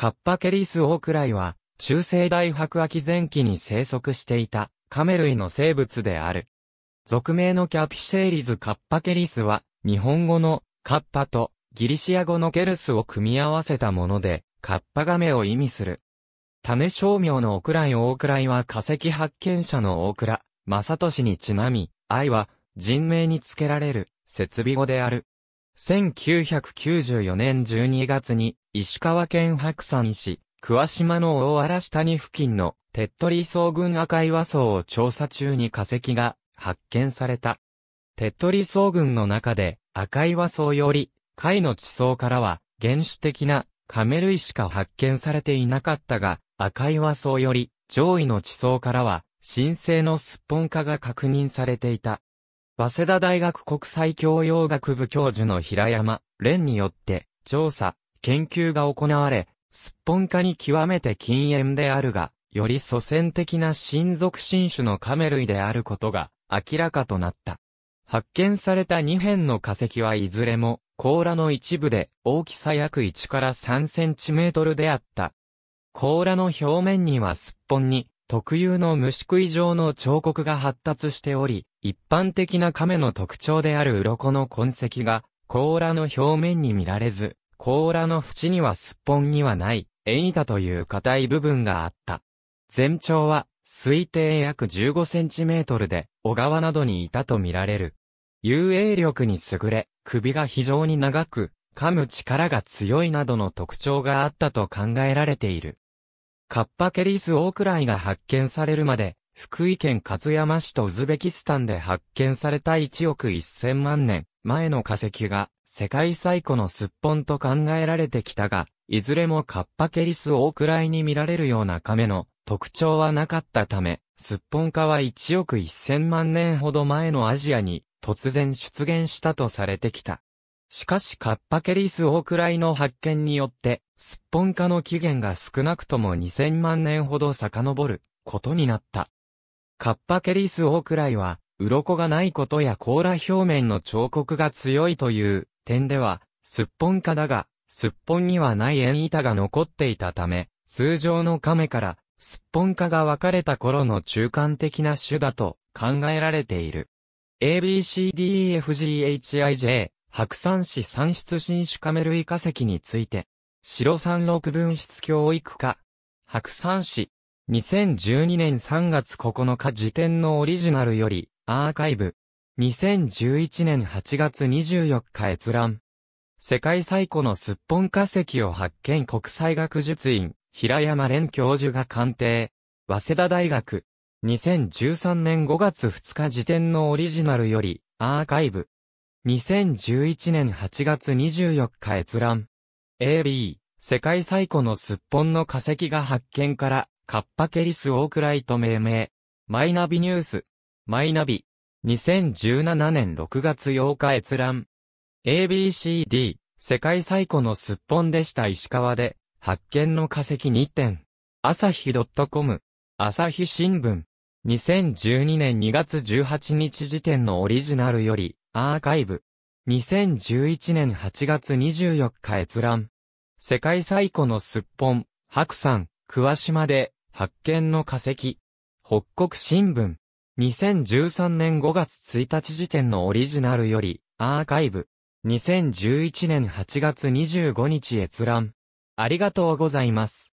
カッパケリスオオクライは、中世大白亜紀前期に生息していた、カメ類の生物である。俗名のキャピシェーリズカッパケリスは、日本語のカッパとギリシア語のケルスを組み合わせたもので、カッパガメを意味する。種商名のオクライオオクライは化石発見者のオクラ、マサトシにちなみ、愛は人名につけられる、設備語である。1994年12月に、石川県白山市、桑島の大嵐谷付近の、手取層群赤岩層を調査中に化石が発見された。手取層群の中で、赤岩層より、貝の地層からは、原始的な、亀類しか発見されていなかったが、赤岩層より、上位の地層からは、神聖のすっぽん化が確認されていた。早稲田大学国際教養学部教授の平山、蓮によって、調査、研究が行われ、すっぽん化に極めて禁煙であるが、より祖先的な親族新種の亀類であることが明らかとなった。発見された2辺の化石はいずれも甲羅の一部で大きさ約1から3センチメートルであった。甲羅の表面にはすっぽんに特有の虫食い状の彫刻が発達しており、一般的な亀の特徴である鱗の痕跡が、甲羅の表面に見られず、甲羅の縁にはすっぽんにはない、縁板という硬い部分があった。全長は、推定約15センチメートルで、小川などにいたと見られる。遊泳力に優れ、首が非常に長く、噛む力が強いなどの特徴があったと考えられている。カッパケリスオークライが発見されるまで、福井県勝山市とウズベキスタンで発見された1億1000万年前の化石が世界最古のスッポンと考えられてきたが、いずれもカッパケリスオオクライに見られるような亀の特徴はなかったため、スッポン化は1億1000万年ほど前のアジアに突然出現したとされてきた。しかしカッパケリスオオクライの発見によって、スッポン化の起源が少なくとも2000万年ほど遡ることになった。カッパケリスオークライは、鱗がないことや甲羅表面の彫刻が強いという点では、すっぽん科だが、すっぽんにはない縁板が残っていたため、通常の亀から、すっぽん科が分かれた頃の中間的な種だと考えられている。ABCDEFGHIJ、白山市産出新種カメ類化石について、白山六分質教育科、白山市、2012年3月9日時点のオリジナルより、アーカイブ。2011年8月24日閲覧。世界最古のすっぽん化石を発見国際学術院、平山蓮教授が鑑定。早稲田大学。2013年5月2日時点のオリジナルより、アーカイブ。2011年8月24日閲覧。AB、世界最古のすっぽんの化石が発見からカッパケリスオークライト命名。マイナビニュース。マイナビ。2017年6月8日閲覧。ABCD。世界最古のすっぽんでした石川で。発見の化石2点。朝日 .com。朝日新聞。2012年2月18日時点のオリジナルより、アーカイブ。2011年8月24日閲覧。世界最古のすっぽん、白山、桑島で、発見の化石。北国新聞。2013年5月1日時点のオリジナルより、アーカイブ。2011年8月25日閲覧。ありがとうございます。